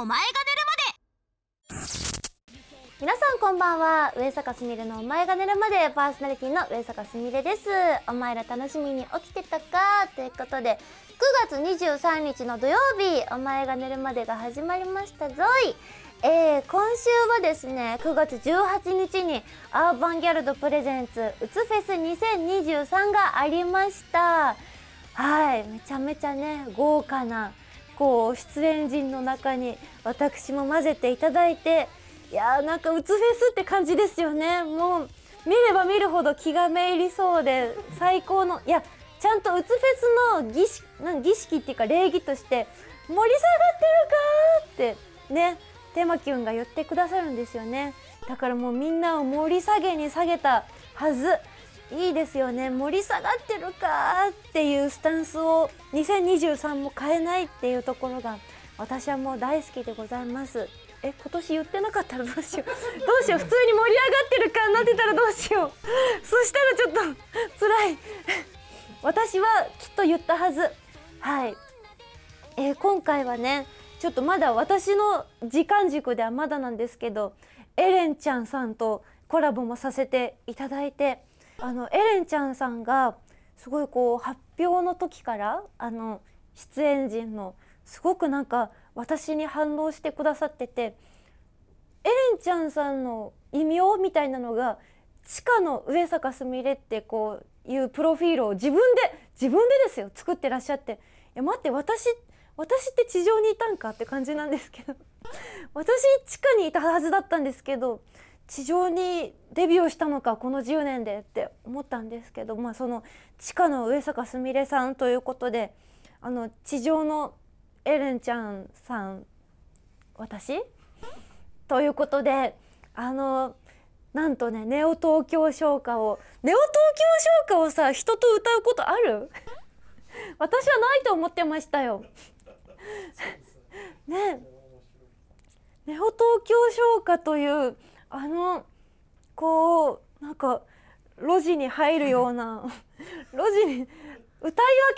お前が寝るまで皆さんこんばんは上坂すみれのお前が寝るまでパーソナリティの上坂すみれですお前ら楽しみに起きてたかということで9月23日の土曜日お前が寝るまでが始まりましたぞいえー、今週はですね、9月18日にアーバンギャルドプレゼンツ、うつフェス2023がありました。はい、めちゃめちゃね、豪華なう出演陣の中に私も混ぜていただいていやーなんかうつフェスって感じですよねもう見れば見るほど気がめいりそうで最高のいやちゃんとうつフェスの儀式なん儀式っていうか礼儀として盛り下がってるかってねテマキュンが言ってくださるんですよねだからもうみんなを盛り下げに下げたはずいいですよね盛り下がってるかっていうスタンスを2023も変えないっていうところが私はもう大好きでございます。え今年言ってなかったらどうしよう どうしよう普通に盛り上がってるかなってたらどうしようそしたらちょっと辛い私はきっと言ったはずはい、えー、今回はねちょっとまだ私の時間軸ではまだなんですけどエレンちゃんさんとコラボもさせていただいてあのエレンちゃんさんがすごいこう発表の時からあの出演陣のすごくなんか私に反応してくださっててエレンちゃんさんの異名みたいなのが地下の上坂すみれってこういうプロフィールを自分で自分でですよ作ってらっしゃっていや待って私私って地上にいたんかって感じなんですけど 私地下にいたはずだったんですけど地上にデビューしたのかこの10年でって思ったんですけど、まあ、その地下の上坂すみれさんということであの地上のエレンちゃんさん私ということであのなんとねネオ東京商歌をネオ東京商歌をさ人と歌うことある 私はないと思ってましたよ。ね ネオ東京唱歌というあのこうなんか路地に入るような 路地に歌い分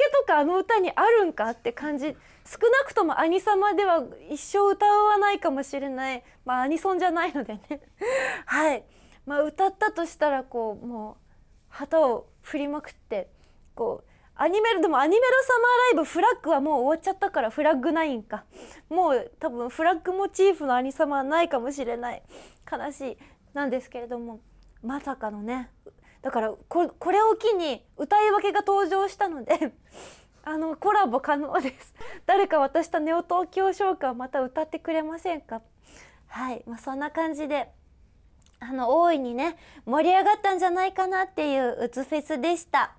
けとかあの歌にあるんかって感じ少なくとも「アニサマ」では一生歌わないかもしれないまあアニソンじゃないのでね はいまあ歌ったとしたらこうもう旗を振りまくってこうアニメルでもアニメロサマーライブフラッグはもう終わっちゃったからフラッグナインかもう多分フラッグモチーフのアニサマはないかもしれない悲しいなんですけれどもまさかのねだからここれを機に歌い分けが登場したので あのコラボ可能です誰か渡したネオ東京商歌はまた歌ってくれませんかはい、まあ、そんな感じであの大いにね盛り上がったんじゃないかなっていううつフェスでした。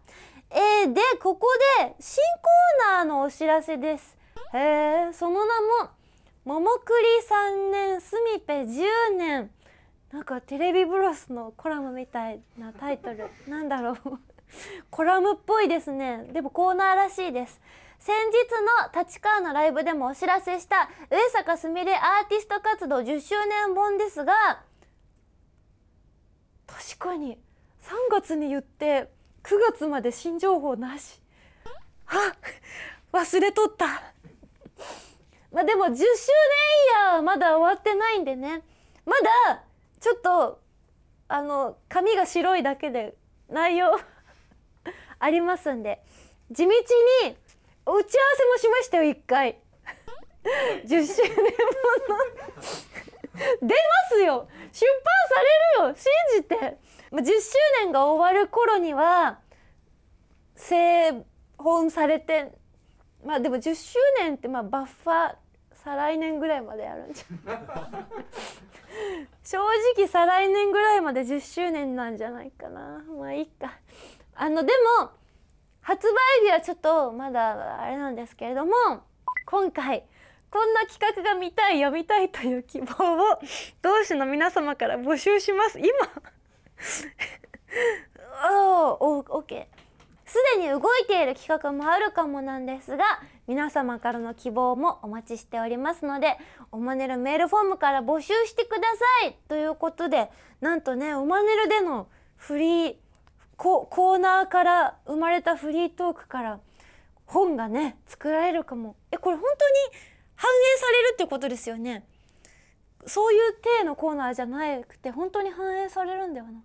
えー、で、ここで新コーナーのお知らせです。へえー、その名も、ももくり3年、すみぺ10年。なんかテレビブロスのコラムみたいなタイトル。なんだろう コラムっぽいですね。でもコーナーらしいです。先日の立川のライブでもお知らせした上坂すみれアーティスト活動10周年本ですが、確かに3月に言って、9月まで新情報なしあ忘れとったまあでも10周年イヤーまだ終わってないんでねまだちょっとあの髪が白いだけで内容 ありますんで地道に打ち合わせもしましたよ一回10周年もの出ますよ出版されるよ信じてまあ、10周年が終わる頃には製本されてまあでも10周年ってまあバッファ再来年ぐらいまでやるんじゃ 正直再来年ぐらいまで10周年なんじゃないかなまあいいかあのでも発売日はちょっとまだあれなんですけれども今回こんな企画が見たい読みたいという希望を同志の皆様から募集します今 おー、OK。すでに動いている企画もあるかもなんですが、皆様からの希望もお待ちしておりますので、おまねるメールフォームから募集してくださいということで、なんとね、おまねるでのフリーコ、コーナーから生まれたフリートークから本がね、作られるかも。え、これ本当に反映されるってことですよね。そういう体のコーナーじゃなくて、本当に反映されるんだよな。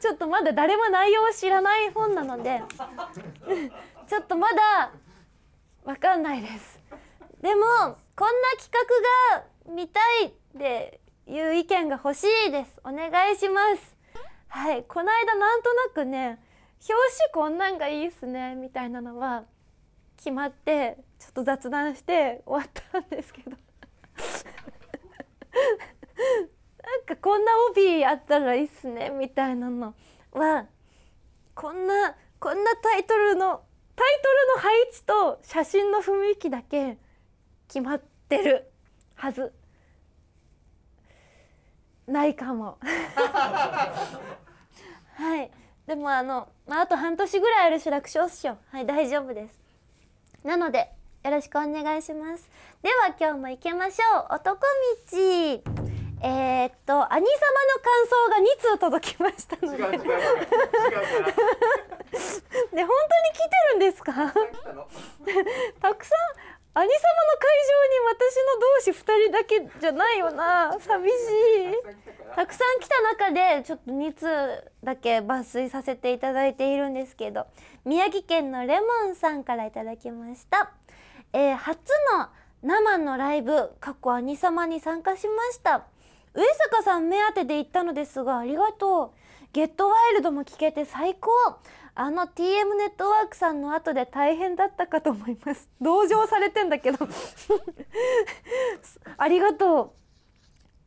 ちょっとまだ誰も内容を知らない本なのでちょっとまだわかんないですでもこんな企画が見たいっていう意見が欲しいですお願いしますはいこの間なんとなくね表紙こんなんがいいっすねみたいなのは決まってちょっと雑談して終わったんですけどなんかこんな帯あったらいいっすねみたいなのはこんなこんなタイトルのタイトルの配置と写真の雰囲気だけ決まってるはずないかも はいでもあの、まあ、あと半年ぐらいあるし楽勝っしょはい大丈夫ですなのでよろしくお願いしますでは今日も行きましょう男道えー、っと兄様の感想が2通届きましたのでで本当に来てるんですか たくさん兄様の会場に私の同士2人だけじゃないよな寂しいたくさん来た中でちょっと2通だけ抜粋させていただいているんですけど宮城県のレモンさんからいただきました、えー、初の生のライブかっこ兄様に参加しました上坂さん目当てで行ったのですがありがとうゲットワイルドも聞けて最高あの TM ネットワークさんの後で大変だったかと思います 同情されてんだけど ありがと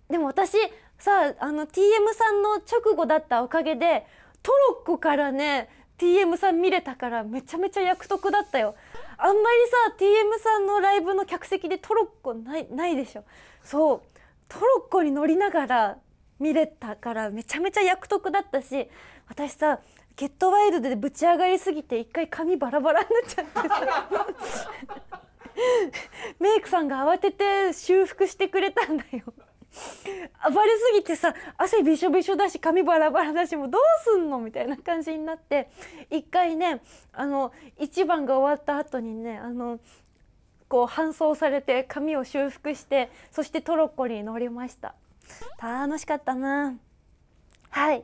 うでも私さあの TM さんの直後だったおかげでトロッコからね TM さん見れたからめちゃめちゃ役得だったよあんまりさ TM さんのライブの客席でトロッコないないでしょそうトロッコに乗りながら見れたからめちゃめちゃ役得だったし私さ「ゲットワイルド」でぶち上がりすぎて一回髪バラバラになっちゃってさメイクさんが慌てて修復してくれたんだよ暴れすぎてさ汗びしょびしょだし髪バラバラだしもうどうすんのみたいな感じになって一回ねあの一番が終わった後にねあのこう搬送されて髪を修復してそしてトロッコに乗りました楽しかったなはい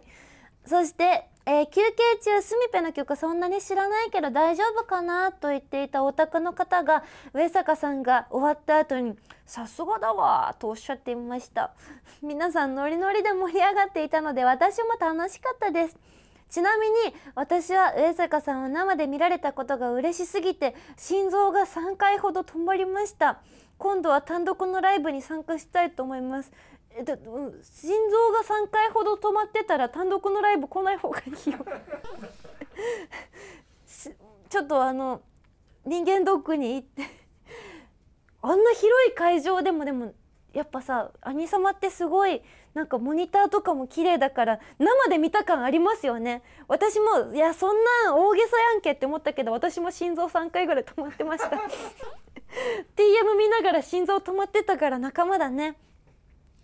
そして、えー、休憩中スミペの曲そんなに知らないけど大丈夫かなと言っていたお宅の方が上坂さんが終わった後に「さすがだわ」とおっしゃっていました皆さんノリノリで盛り上がっていたので私も楽しかったですちなみに私は上坂さんを生で見られたことが嬉しすぎて心臓が3回ほど止まりました今度は単独のライブに参加したいと思いますえっと、心臓が3回ほど止まってたら単独のライブ来ない方がいいよ ちょっとあの人間ドックに行ってあんな広い会場でもでもやっぱさアニ様ってすごいなんかモニターとかも綺麗だから生で見た感ありますよね私もいやそんな大げさやんけって思ったけど私も心臓3回ぐらい止まってました TM 見ながら心臓止まってたから仲間だね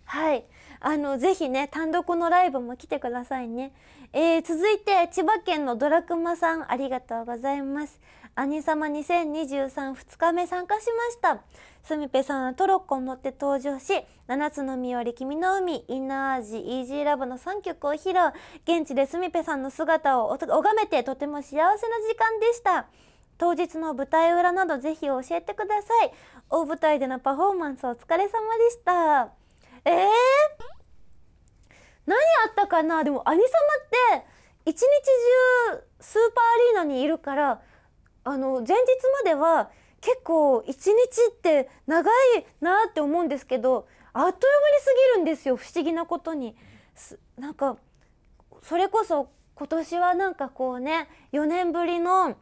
はいあの是非ね単独のライブも来てくださいね、えー、続いて千葉県のドラクマさんありがとうございます兄様2023 2日目参加しましたすみぺさんはトロッコを持って登場し「七つの実より君の海」「インナーアジ」「イージーラブ」の3曲を披露現地ですみぺさんの姿を拝めてとても幸せな時間でした当日の舞台裏などぜひ教えてください大舞台でのパフォーマンスお疲れ様でしたえー、何あったかなでも兄様って一日中スーパーアリーナにいるからあの前日までは結構一日って長いなって思うんですけどあっという間に過ぎるんですよ不思議なことに。なんかそれこそ今年はなんかこうね4年ぶりの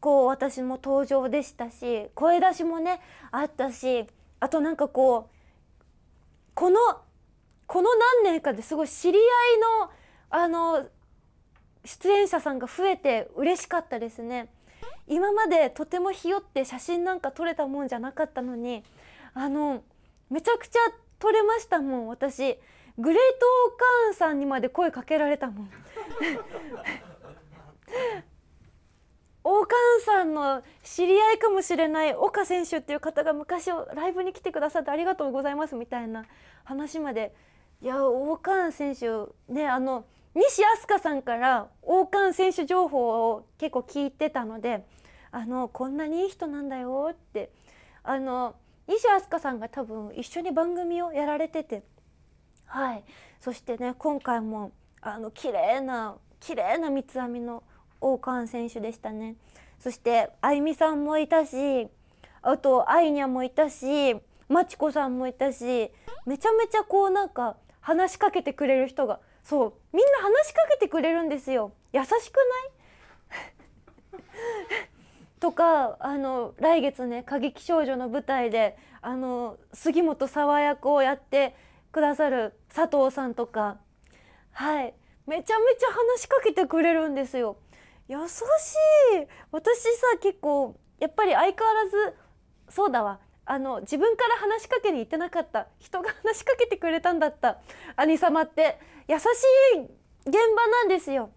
こう私も登場でしたし声出しもねあったしあとなんかこうこのこの何年かですごい知り合いのあの出演者さんが増えて嬉しかったですね。今までとてもひよって写真なんか撮れたもんじゃなかったのにあのめちゃくちゃ撮れましたもん私グレートオーカーンさんにまで声かけられたもんオーカーンさんの知り合いかもしれない岡選手っていう方が昔ライブに来てくださってありがとうございますみたいな話までいやオーカーン選手ねあの西飛鳥さんから王冠選手情報を結構聞いてたのであのこんなにいい人なんだよってあの西飛鳥さんが多分一緒に番組をやられててはいそしてね今回もあの綺麗な綺麗な三つ編みの王冠選手でしたねそしてあゆみさんもいたしあとあいにゃもいたしまちこさんもいたしめちゃめちゃこうなんか話しかけてくれる人がそうみんな話しかけてくれるんですよ優しくない とかあの来月ね「過激少女」の舞台であの杉本沢役をやってくださる佐藤さんとかはいめちゃめちゃ話しかけてくれるんですよ。優しい私さ結構やっぱり相変わらずそうだわあの自分から話しかけに行ってなかった人が話しかけてくれたんだった兄様って優しい現場なんですよ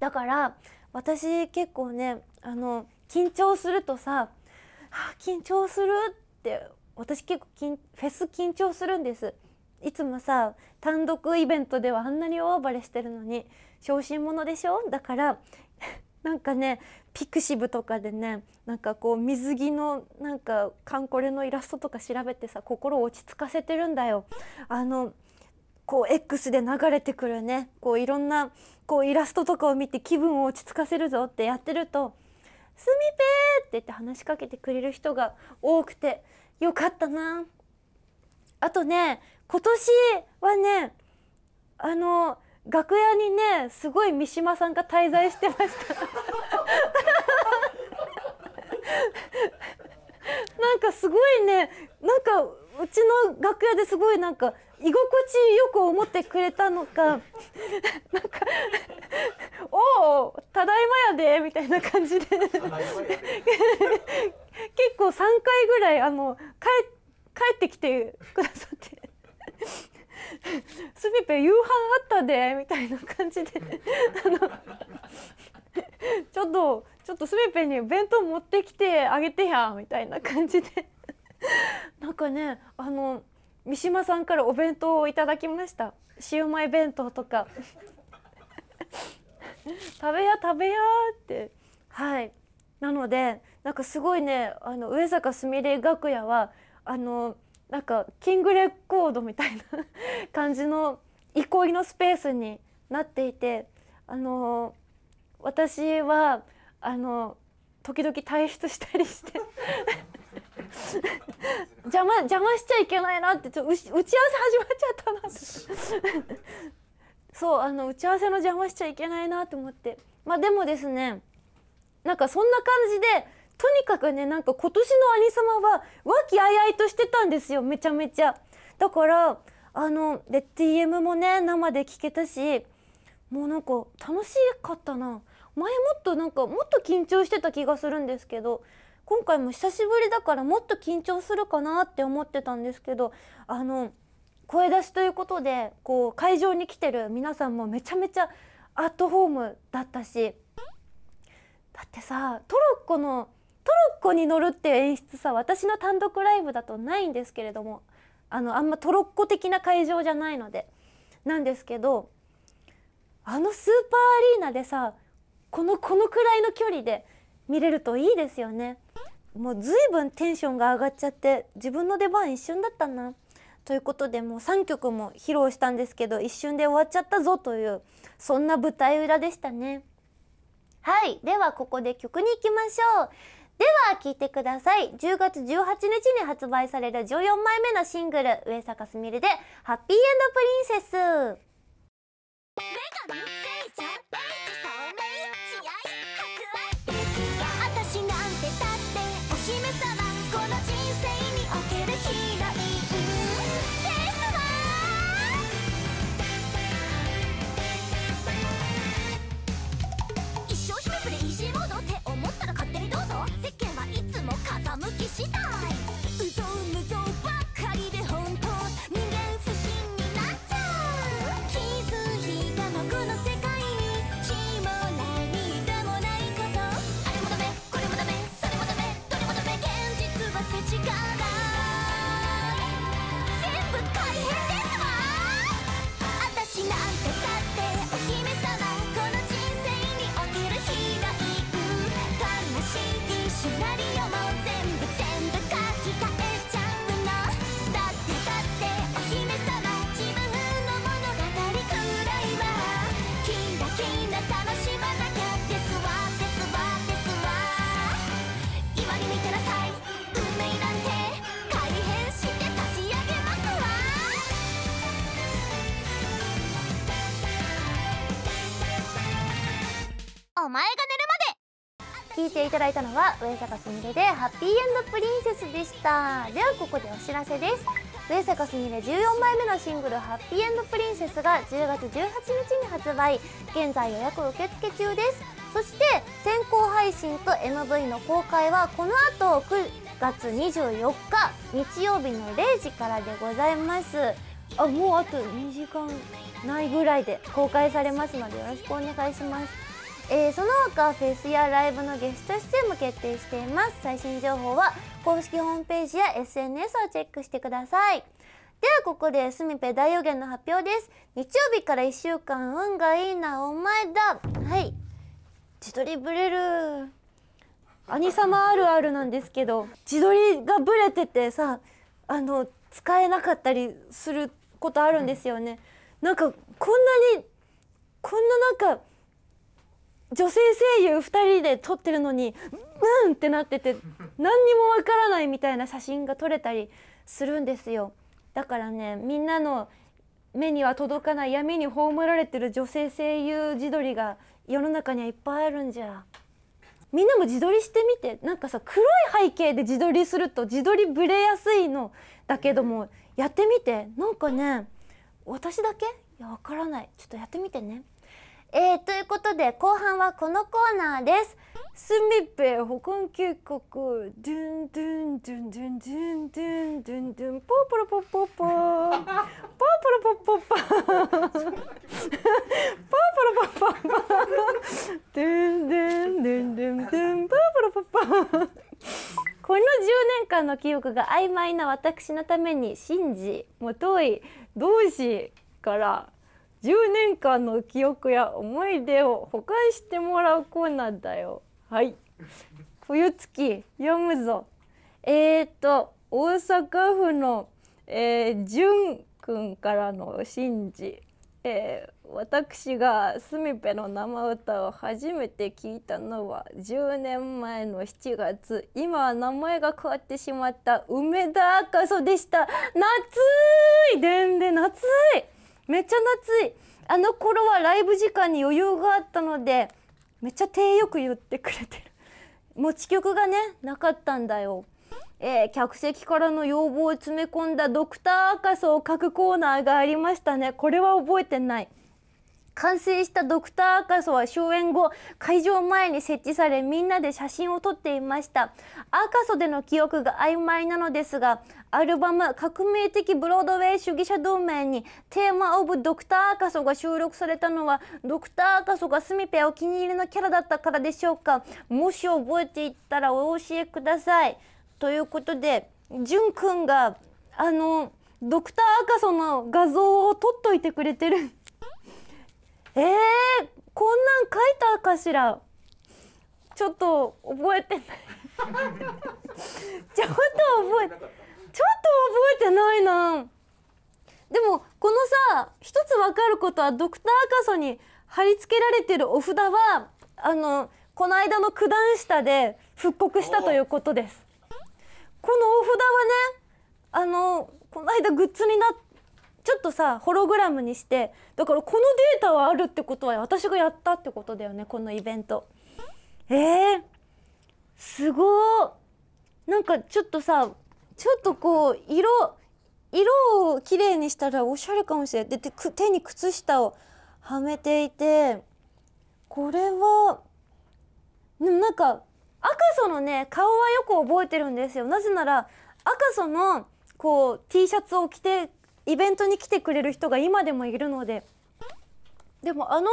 だから私結構ねあの緊張するとさ「はあ、緊張する」って私結構きんフェス緊張するんですいつもさ単独イベントではあんなに大暴れしてるのに小心者でしょだから なんかねピクシブとかでねなんかこう水着のなんかカンコレのイラストとか調べてさ心を落ち着かせてるんだよ。あのこう X で流れてくるねこういろんなこうイラストとかを見て気分を落ち着かせるぞってやってると「すみぺー!」って言って話しかけてくれる人が多くてよかったなあとね今年はねあの楽屋にねすごい三島さんが滞在してました なんかすごいねなんかうちの楽屋ですごいなんか居心地よく思ってくれたのか なんか おおただいまやでみたいな感じで結構3回ぐらいあの帰帰ってきてくださって「スピペ夕飯あったで」みたいな感じであのちょっと。ちょっとすべに弁当持ってきてあげてやみたいな感じで なんかねあの三島さんからお弁当をいただきましたシウマイ弁当とか 食べや食べやってはいなのでなんかすごいねあの上坂すみれ楽屋はあのなんかキングレコードみたいな 感じの憩いのスペースになっていてあの私はあの時々退出したりして 邪魔邪魔しちゃいけないなってちょ打ち合わせ始まっちゃったなってそうあの打ち合わせの邪魔しちゃいけないなと思ってまあでもですねなんかそんな感じでとにかくねなんか今年の兄様は和気あいあいとしてたんですよめちゃめちゃだからあの d m もね生で聴けたしもうなんか楽しかったな前もっとなんかもっと緊張してた気がするんですけど今回も久しぶりだからもっと緊張するかなって思ってたんですけどあの声出しということでこう会場に来てる皆さんもめちゃめちゃアットホームだったしだってさトロッコのトロッコに乗るっていう演出さ私の単独ライブだとないんですけれどもあのあんまトロッコ的な会場じゃないのでなんですけどあのスーパーアリーナでさこのこのくらいの距離で見れるといいですよねもう随分テンションが上がっちゃって自分の出番一瞬だったなということでもう3曲も披露したんですけど一瞬で終わっちゃったぞというそんな舞台裏でしたねはいではここで曲に行きましょうでは聴いてください10月18日に発売される14枚目のシングル上坂すみれで「ハッピーエンドプリンセス」武器次第ていただいたのは上坂すみれでハッピーエンドプリンセスでしたではここでお知らせです上坂すみれ14枚目のシングル「ハッピーエンドプリンセス」が10月18日に発売現在予約受付中ですそして先行配信と MV の公開はこの後9月24日日曜日の0時からでございますあもうあと2時間ないぐらいで公開されますのでよろしくお願いしますえー、その他フェスやライブのゲスト出演も決定しています最新情報は公式ホームページや SNS をチェックしてくださいではここでスミペ大予言の発表です日曜日から1週間運がいいなお前だはい自撮りブレる兄様あるあるなんですけど自撮りがブレててさあの使えなかったりすることあるんですよね、なんかこんなにこんななんか女性声優2人で撮ってるのにうんってなってて 何にもわからないみたいな写真が撮れたりするんですよだからねみんなの目には届かない闇に葬られてる女性声優自撮りが世の中にはいっぱいあるんじゃみんなも自撮りしてみてなんかさ黒い背景で自撮りすると自撮りぶれやすいのだけどもやってみてなんかね私だけいやわからないちょっとやってみてね。えー、ということで後半はこのコーナーです。すみぺ保管計画ドゥンドゥンドゥンドゥンドゥンドゥンドゥンドゥンポーポロポポポポーポロポポポポーポロポポポポドゥンドゥンドゥンドゥンドゥンポーポロポポこの10年間の記憶が曖昧な私のために信じもとい同志から10年間の記憶や思い出を保管してもらうコーナーだよはい冬月読むぞえーと大阪府のえー、じゅんくんからの神事、えー、私がスミペの生歌を初めて聞いたのは10年前の7月今は名前が変わってしまった梅田赤楚でした夏いでんで夏いめっちゃ夏いあの頃はライブ時間に余裕があったのでめっちゃ手よく言ってくれてる持ち 曲がねなかったんだよえー、客席からの要望を詰め込んだドクター赤楚を書くコーナーがありましたねこれは覚えてない完成したドクター赤楚は終演後会場前に設置されみんなで写真を撮っていました赤楚での記憶が曖昧なのですがアルバム「革命的ブロードウェイ主義者同盟」にテーマ・オブ・ドクター・アカソが収録されたのはドクター・アカソがスミペお気に入りのキャラだったからでしょうかもし覚えていったらお教えください。ということで淳くんがあのドクター・アカソの画像を撮っといてくれてる えー、こんなん書いたかしらちょっと覚えてない ちょっと覚えてちょっと覚えてないなでもこのさ一つ分かることはドクター赤楚に貼り付けられてるお札はあのこの間の九段下で復刻したということですこのお札はねあのこの間グッズになちょっとさホログラムにしてだからこのデータはあるってことは私がやったってことだよねこのイベントえー、すごなんかちょっとさちょっとこう色色をきれいにしたらおしゃれかもしれないで手に靴下をはめていてこれはでもなんか赤楚のね顔はよく覚えてるんですよなぜなら赤楚のこう T シャツを着てイベントに来てくれる人が今でもいるのででもあの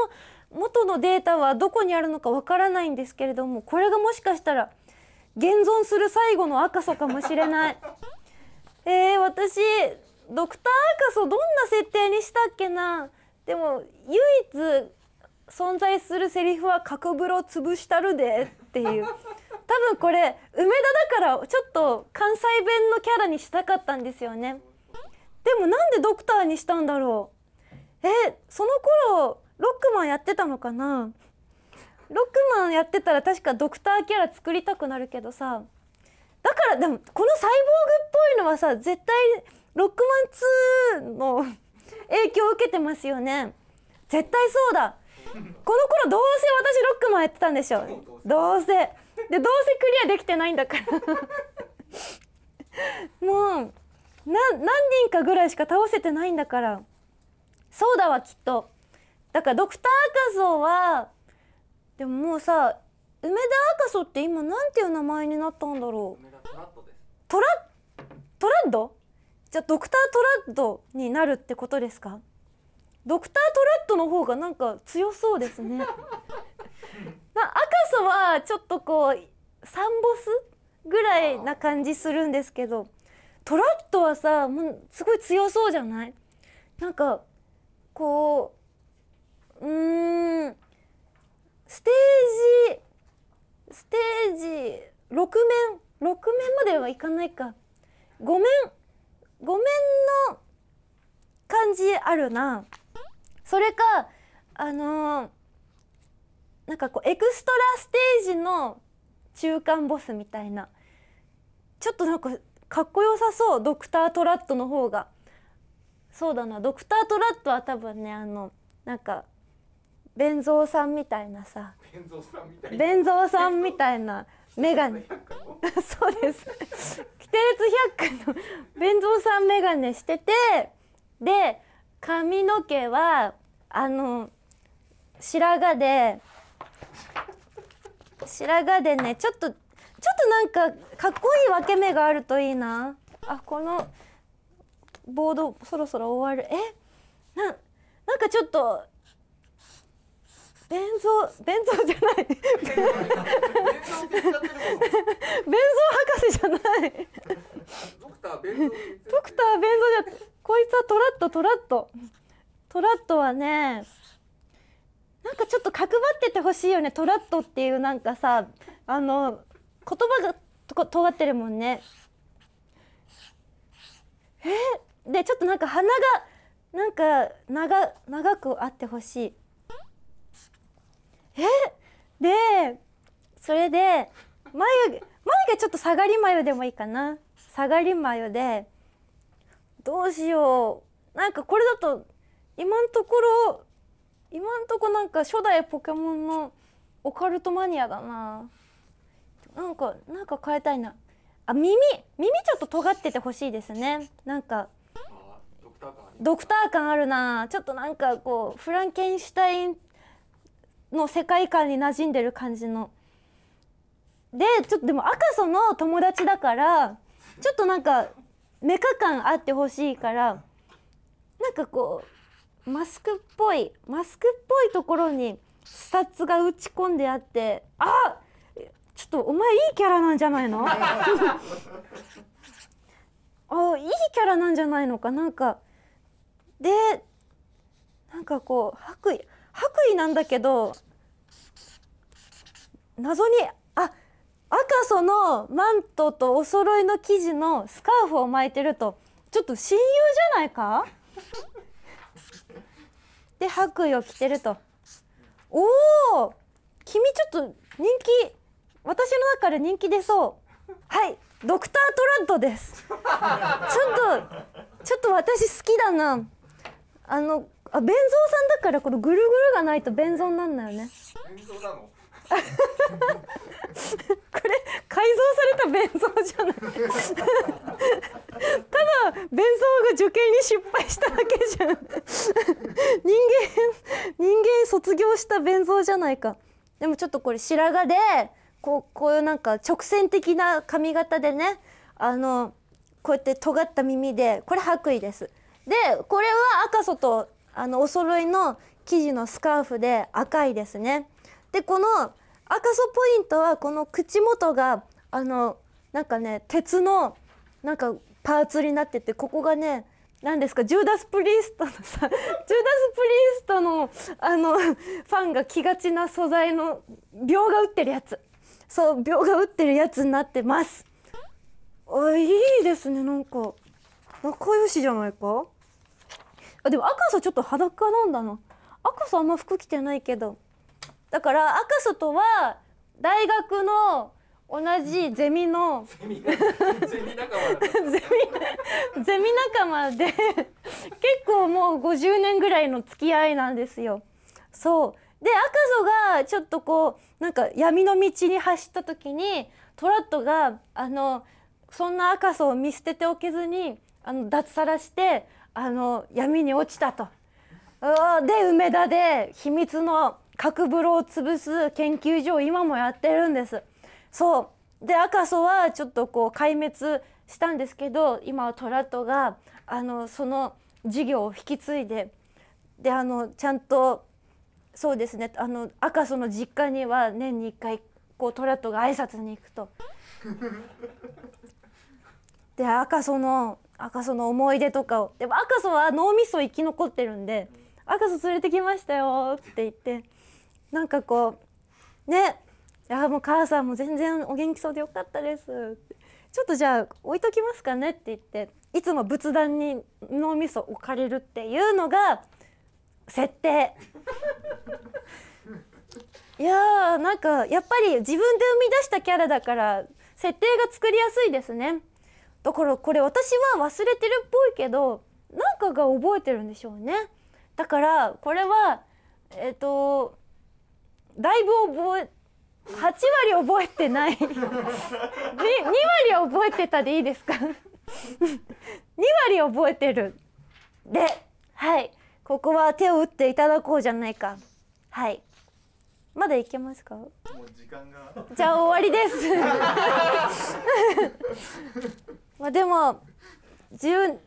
元のデータはどこにあるのかわからないんですけれどもこれがもしかしたら。現存する最後の赤楚かもしれないえー、私ドクター赤楚どんな設定にしたっけなでも唯一存在するセリフは「角風呂潰したるで」っていう多分これ梅田だからちょっと関西弁のキャラにしたかったんですよねでもなんでドクターにしたんだろうえその頃ロックマンやってたのかなロックマンやってたら確かドクターキャラ作りたくなるけどさだからでもこのサイボーグっぽいのはさ絶対ロックマン2の影響を受けてますよね絶対そうだこの頃どうせ私ロックマンやってたんでしょどうせでどうせクリアできてないんだから もう何人かぐらいしか倒せてないんだからそうだわきっとだからドクター赤像はでももうさ梅田赤楚って今なんていう名前になったんだろうトラトラッドじゃあドクタートラッドになるってことですかドクタートラッドの方がなんか強そうですね 赤楚はちょっとこうサンボスぐらいな感じするんですけどトラッドはさもうすごい強そうじゃないなんかこううんステージステージ6面6面まではいかないか5面5面の感じあるなそれかあのー、なんかこうエクストラステージの中間ボスみたいなちょっとなんかかっこよさそうドクター・トラットの方がそうだなドクター・トラットは多分ねあのなんか弁蔵さんみたいなさ弁蔵さんみたいな眼鏡そうです規定列百科の弁蔵さん眼鏡しててで髪の毛はあの白髪で白髪でねちょっとちょっとなんかかっこいい分け目があるといいなあこのボードそろそろ終わるえななんかちょっと便蔵便蔵じゃない便蔵博士じゃないドクター便蔵ドクター便蔵じゃこいつはトラットトラットトラットはねなんかちょっと角張っててほしいよねトラットっていうなんかさあの言葉がと尖ってるもんねえでちょっとなんか鼻がなんか長長くあってほしいえでそれで眉毛眉毛ちょっと下がり眉でもいいかな下がり眉でどうしようなんかこれだと今のところ今のとこなんか初代ポケモンのオカルトマニアだななんかなんか変えたいなあ耳耳ちょっと尖っててほしいですねなんかドクター感あるなちょっとなんかこうフランケンシュタインの世界観に馴染んでる感じの。でちょっとでも赤楚の友達だからちょっとなんかメカ感あってほしいからなんかこうマスクっぽいマスクっぽいところにスタッツが打ち込んであってあちょっとお前いいキャラなんじゃないの あいいキャラなんじゃないのかなんかでなんかこう白衣白衣なんだけど謎にあ赤そのマントとお揃いの生地のスカーフを巻いてるとちょっと親友じゃないか で白衣を着てるとおお君ちょっと人気私の中から人気出そうはいドクター・トラッドですちょっとちょっと私好きだなあのあ、弁蔵さんだからこのぐるぐるがないと弁蔵なんだよね。弁蔵なのこれ改造された弁蔵じゃないただ弁蔵が受験に失敗しただけじゃん人間人間卒業した弁蔵じゃないかでもちょっとこれ白髪でこうこういうなんか直線的な髪型でねあのこうやって尖った耳でこれ白衣ですでこれは赤楚とあのお揃いの生地のスカーフで赤いですね。でこの赤楚ポイントはこの口元があのなんかね鉄のなんかパーツになっててここがね何ですかジューダス・プリーストのさ ジューダス・プリーストのあのファンが着がちな素材の秒が打ってるやつそう秒が打ってるやつになってますあいいですねなんか仲良しじゃないかあでも赤楚ちょっと裸なんだな赤楚あんま服着てないけどだから赤楚とは大学の同じゼミの ゼミ仲間で結構もう50年ぐらいの付き合いなんですよ。そうで赤楚がちょっとこうなんか闇の道に走った時にトラットがあのそんな赤楚を見捨てておけずにあの脱サラしてあの闇に落ちたと。で梅田で秘密の核風呂を潰す研究所を今もやってるんです。そうで赤楚はちょっとこう壊滅したんですけど今はトラトがあのその事業を引き継いでであのちゃんとそうですねあの赤楚の実家には年に1回こうトラトが挨拶に行くと。で赤楚の赤楚の思い出とかをでも赤楚は脳みそ生き残ってるんで「赤楚連れてきましたよ」って言ってなんかこうねやもう母さんも全然お元気そうでよかったですってちょっとじゃあ置いときますかねって言っていつも仏壇に脳みそ置かれるっていうのが設定 いやーなんかやっぱり自分で生み出したキャラだから設定が作りやすいですね。だからこれ私は忘れてるっぽいけどなんかが覚えてるんでしょうねだからこれはえっ、ー、とだいぶ覚え8割覚えてない 2, 2割覚えてたでいいですか2 割覚えてるではいここは手を打っていただこうじゃないかはいまだいけますかじゃあ終わりです まあ、でも十十年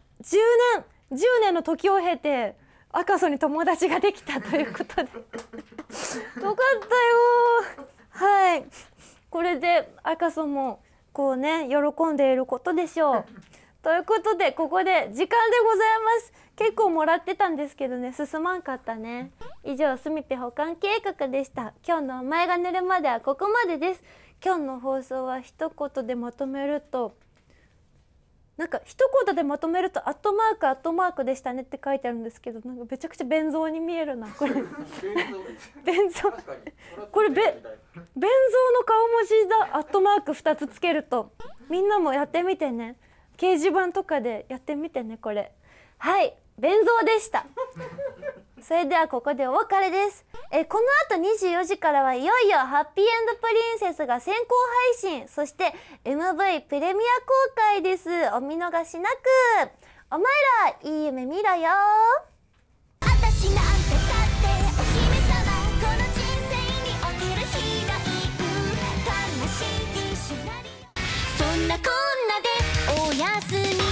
十年の時を経て赤楚に友達ができたということで よかったよはいこれで赤楚もこうね喜んでいることでしょうということでここで時間でございます結構もらってたんですけどね進まんかったね以上すみぺ保管計画でした今日のお前が寝るまではここまでです今日の放送は一言でまとめるとなんか一言でまとめると「アットマークアットマークでしたね」って書いてあるんですけどなんかめちゃくちゃ便蔵に見えるなこれ便蔵これ便蔵の顔文字だ「アットマーク2つつけるとみんなもやってみてね掲示板とかでやってみてねこれはい便蔵でしたそれではここでお別れですえこの後24時からはいよいよハッピーエンドプリンセスが先行配信そして MV プレミア公開ですお見逃しなくお前らいい夢見ろよ私なんてだってお姫様この人生における日がいい悲しいそんなこんなでお休み